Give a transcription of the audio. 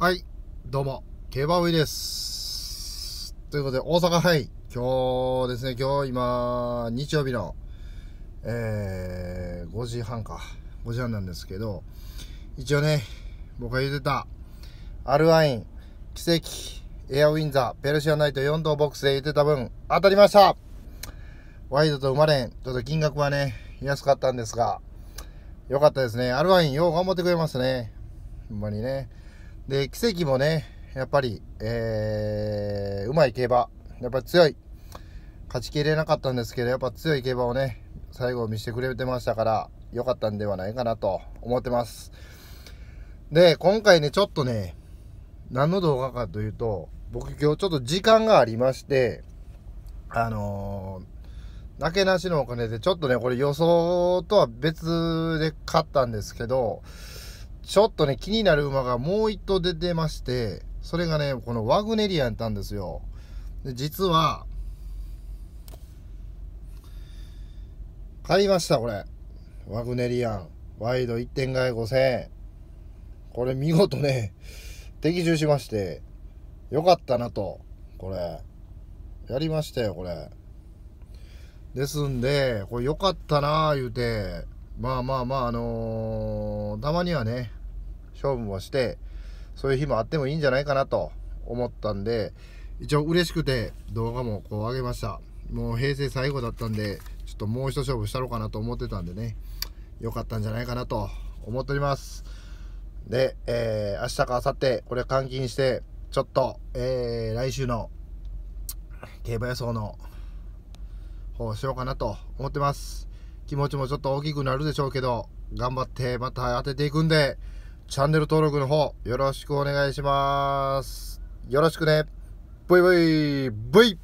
はい、どうも、ケバウイです。ということで、大阪杯、今日ですね、今日今、日曜日の、えー、5時半か、5時半なんですけど、一応ね、僕が言ってた、アルワイン、奇跡、エアウィンザペルシアナイト4等ボックスで言ってた分、当たりましたワイドと生まれん、ちょっと金額はね、安かったんですが、よかったですね。アルワイン、よう頑張ってくれますね。ほんまにね。で、奇跡もね、やっぱり、えー、うまい競馬、やっぱり強い、勝ちきれなかったんですけど、やっぱ強い競馬をね、最後見せてくれてましたから、良かったんではないかなと思ってます。で、今回ね、ちょっとね、何の動画かというと、僕今日ちょっと時間がありまして、あのー、なけなしのお金で、ちょっとね、これ予想とは別で買ったんですけど、ちょっとね、気になる馬がもう一頭出てまして、それがね、このワグネリアンやったんですよ。で実は、買いました、これ。ワグネリアン。ワイド1点買い5000円。これ見事ね、的中しまして、よかったなと、これ。やりましたよ、これ。ですんで、これ良かったなあ言うて、まあまあまあ、あのー、たまにはね、勝負もして、そういう日もあってもいいんじゃないかなと思ったんで、一応嬉しくて動画もこう上げました。もう平成最後だったんで、ちょっともう一勝負したろうかなと思ってたんでね、良かったんじゃないかなと思っております。で、えー、明日か明後日、これ換金して、ちょっと、えー、来週の競馬予想の方をしようかなと思ってます。気持ちもちょっと大きくなるでしょうけど、頑張ってまた当てていくんで、チャンネル登録の方、よろしくお願いします。よろしくね。ブイブイブイ